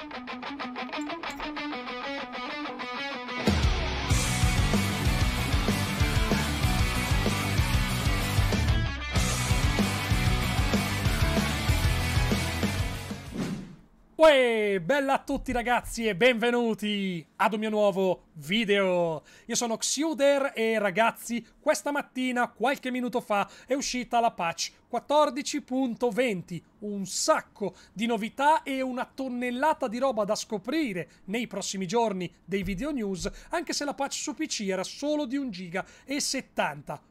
Thank you. Uè, bella a tutti ragazzi e benvenuti ad un mio nuovo video. Io sono Xuder e ragazzi, questa mattina, qualche minuto fa, è uscita la patch 14.20, un sacco di novità e una tonnellata di roba da scoprire nei prossimi giorni dei video news, anche se la patch su PC era solo di 1 giga e 70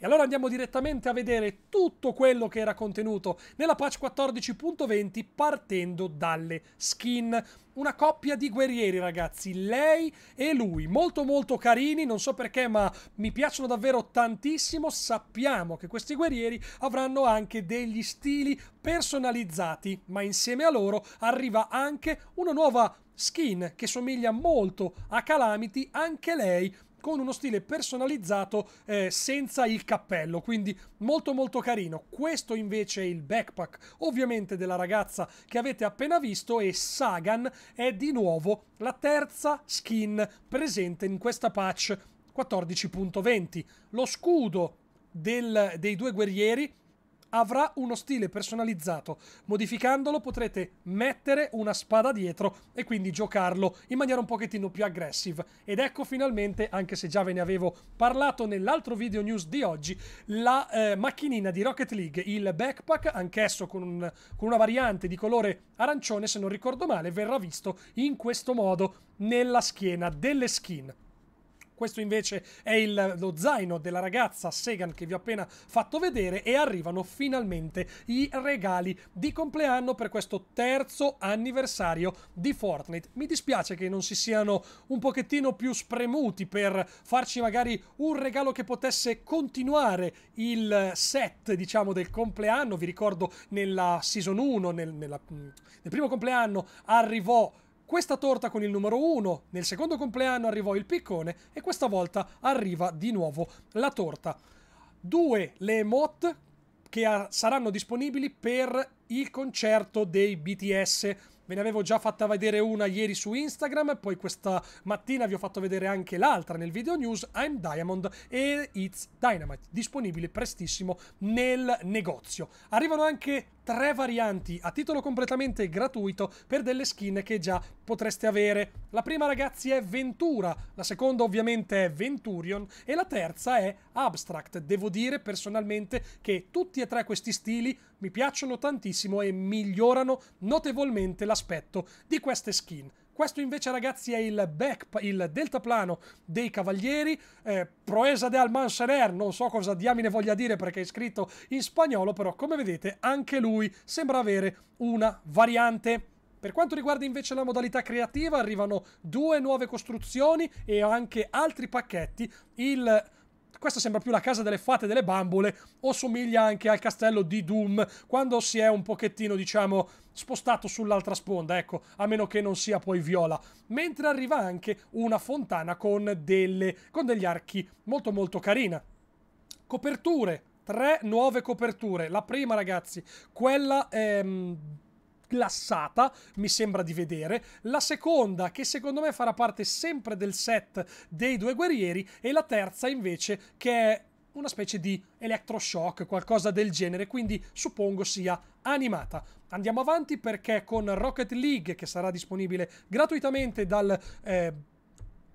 E allora andiamo direttamente a vedere tutto quello che era contenuto nella patch 14.20 partendo dalle skin. Una coppia di guerrieri ragazzi, lei e lui, molto molto carini, non so perché ma mi piacciono davvero tantissimo, sappiamo che questi guerrieri avranno anche degli stili personalizzati, ma insieme a loro arriva anche una nuova skin che somiglia molto a Calamity, anche lei con uno stile personalizzato eh, senza il cappello, quindi molto molto carino. Questo invece è il backpack, ovviamente della ragazza che avete appena visto e Sagan è di nuovo la terza skin presente in questa patch 14.20. Lo scudo del, dei due guerrieri avrà uno stile personalizzato. Modificandolo potrete mettere una spada dietro e quindi giocarlo in maniera un pochettino più aggressiva. Ed ecco finalmente, anche se già ve ne avevo parlato nell'altro video news di oggi, la eh, macchinina di Rocket League, il backpack, anch'esso con, con una variante di colore arancione se non ricordo male, verrà visto in questo modo nella schiena delle skin. Questo invece è il, lo zaino della ragazza Segan che vi ho appena fatto vedere e arrivano finalmente i regali di compleanno per questo terzo anniversario di Fortnite. Mi dispiace che non si siano un pochettino più spremuti per farci magari un regalo che potesse continuare il set, diciamo, del compleanno. Vi ricordo nella season 1, nel, nella, mm, nel primo compleanno arrivò questa torta con il numero 1, nel secondo compleanno arrivò il piccone e questa volta arriva di nuovo la torta. Due le emote che ah, saranno disponibili per il concerto dei BTS. Ve ne avevo già fatta vedere una ieri su Instagram, poi questa mattina vi ho fatto vedere anche l'altra nel video news, I'm Diamond e It's Dynamite, disponibile prestissimo nel negozio. Arrivano anche tre varianti a titolo completamente gratuito per delle skin che già potreste avere. La prima ragazzi è Ventura, la seconda ovviamente è Venturion e la terza è Abstract. Devo dire personalmente che tutti e tre questi stili mi piacciono tantissimo e migliorano notevolmente l'aspetto di queste skin. Questo invece ragazzi è il, back, il deltaplano dei Cavalieri, eh, Proesa del Manserer, non so cosa diamine voglia dire perché è scritto in spagnolo, però come vedete anche lui sembra avere una variante. Per quanto riguarda invece la modalità creativa, arrivano due nuove costruzioni e anche altri pacchetti. Il questa sembra più la casa delle fate e delle bambole o somiglia anche al castello di Doom quando si è un pochettino diciamo spostato sull'altra sponda ecco a meno che non sia poi viola mentre arriva anche una fontana con, delle, con degli archi molto molto carina coperture tre nuove coperture la prima ragazzi quella ehm, glassata, mi sembra di vedere, la seconda che secondo me farà parte sempre del set dei due guerrieri e la terza invece che è una specie di electroshock, qualcosa del genere, quindi suppongo sia animata. Andiamo avanti perché con Rocket League, che sarà disponibile gratuitamente dal... Eh,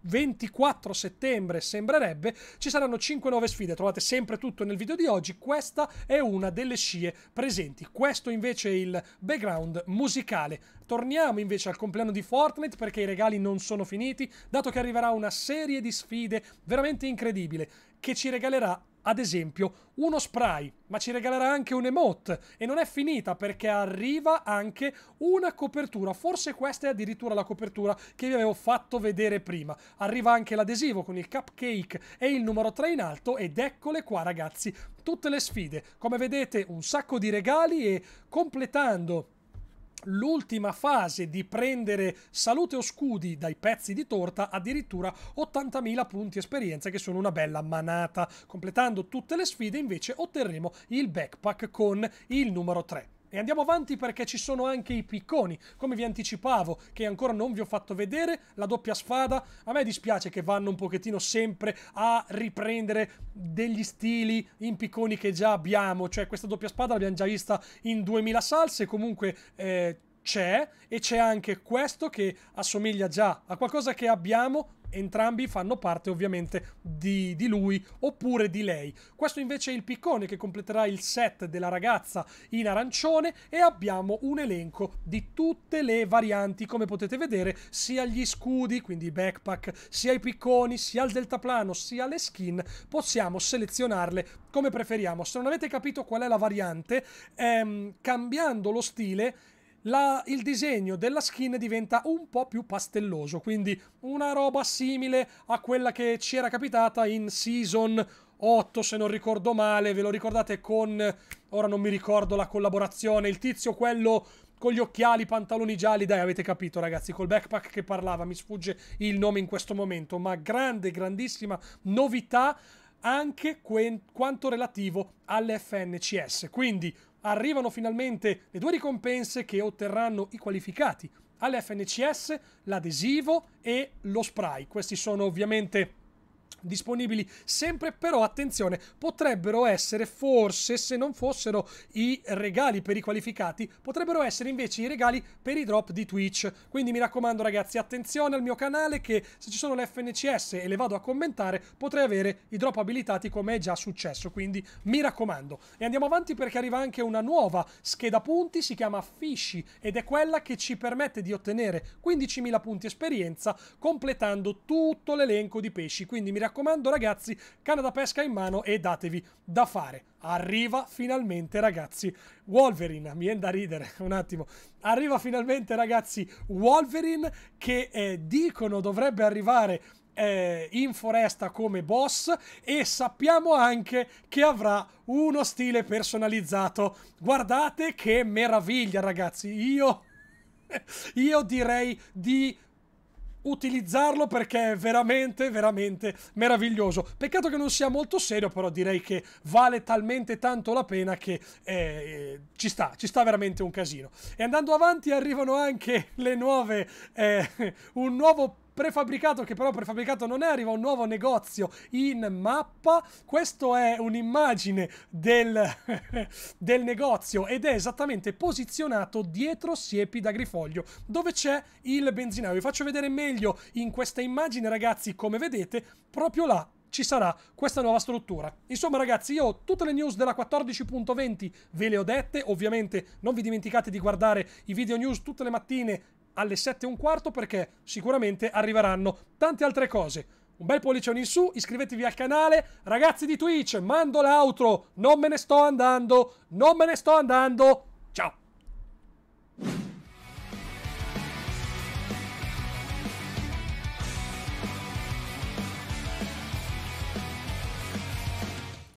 24 settembre sembrerebbe, ci saranno 5 nuove sfide, trovate sempre tutto nel video di oggi, questa è una delle scie presenti, questo invece è il background musicale. Torniamo invece al compleanno di Fortnite perché i regali non sono finiti, dato che arriverà una serie di sfide veramente incredibile che ci regalerà ad esempio uno spray, ma ci regalerà anche un emote e non è finita perché arriva anche una copertura, forse questa è addirittura la copertura che vi avevo fatto vedere prima. Arriva anche l'adesivo con il cupcake e il numero 3 in alto ed eccole qua ragazzi tutte le sfide. Come vedete un sacco di regali e completando l'ultima fase di prendere salute o scudi dai pezzi di torta, addirittura 80.000 punti esperienza che sono una bella manata. Completando tutte le sfide invece otterremo il backpack con il numero 3. E andiamo avanti perché ci sono anche i picconi, come vi anticipavo, che ancora non vi ho fatto vedere, la doppia spada, a me dispiace che vanno un pochettino sempre a riprendere degli stili in picconi che già abbiamo, cioè questa doppia spada l'abbiamo già vista in 2000 salse, comunque... Eh, c'è e c'è anche questo che assomiglia già a qualcosa che abbiamo entrambi fanno parte ovviamente di, di, lui oppure di lei. Questo invece è il piccone che completerà il set della ragazza in arancione e abbiamo un elenco di tutte le varianti come potete vedere sia gli scudi quindi i backpack sia i picconi sia il deltaplano sia le skin possiamo selezionarle come preferiamo. Se non avete capito qual è la variante ehm, cambiando lo stile la, il disegno della skin diventa un po' più pastelloso, quindi una roba simile a quella che ci era capitata in Season 8, se non ricordo male, ve lo ricordate con, ora non mi ricordo la collaborazione, il tizio quello con gli occhiali, pantaloni gialli, dai avete capito ragazzi, col backpack che parlava, mi sfugge il nome in questo momento, ma grande, grandissima novità anche quanto relativo all'FNCS, quindi arrivano finalmente le due ricompense che otterranno i qualificati all'FNCS, l'adesivo e lo spray. Questi sono ovviamente disponibili sempre però attenzione potrebbero essere forse se non fossero i regali per i qualificati potrebbero essere invece i regali per i drop di Twitch quindi mi raccomando ragazzi attenzione al mio canale che se ci sono le FNCS e le vado a commentare potrei avere i drop abilitati come è già successo quindi mi raccomando e andiamo avanti perché arriva anche una nuova scheda punti si chiama Fishy ed è quella che ci permette di ottenere 15.000 punti esperienza completando tutto l'elenco di pesci quindi mi raccomando raccomando ragazzi, canna da pesca in mano e datevi da fare. Arriva finalmente ragazzi Wolverine, mi viene da ridere un attimo, arriva finalmente ragazzi Wolverine che eh, dicono dovrebbe arrivare eh, in foresta come boss e sappiamo anche che avrà uno stile personalizzato. Guardate che meraviglia ragazzi, io, io direi di utilizzarlo perché è veramente, veramente meraviglioso. Peccato che non sia molto serio, però direi che vale talmente tanto la pena che eh, ci sta, ci sta veramente un casino. E andando avanti arrivano anche le nuove, eh, un nuovo prefabbricato, che però prefabbricato non è, arriva un nuovo negozio in mappa. Questa è un'immagine del, del negozio ed è esattamente posizionato dietro siepi d'agrifoglio, dove c'è il benzinaio. Vi faccio vedere meglio in questa immagine, ragazzi, come vedete, proprio là ci sarà questa nuova struttura. Insomma ragazzi, io tutte le news della 14.20 ve le ho dette, ovviamente non vi dimenticate di guardare i video news tutte le mattine alle 7 e un quarto perché sicuramente arriveranno tante altre cose. Un bel pollicione in su, iscrivetevi al canale. Ragazzi di Twitch, mando l'outro, non me ne sto andando, non me ne sto andando. Ciao!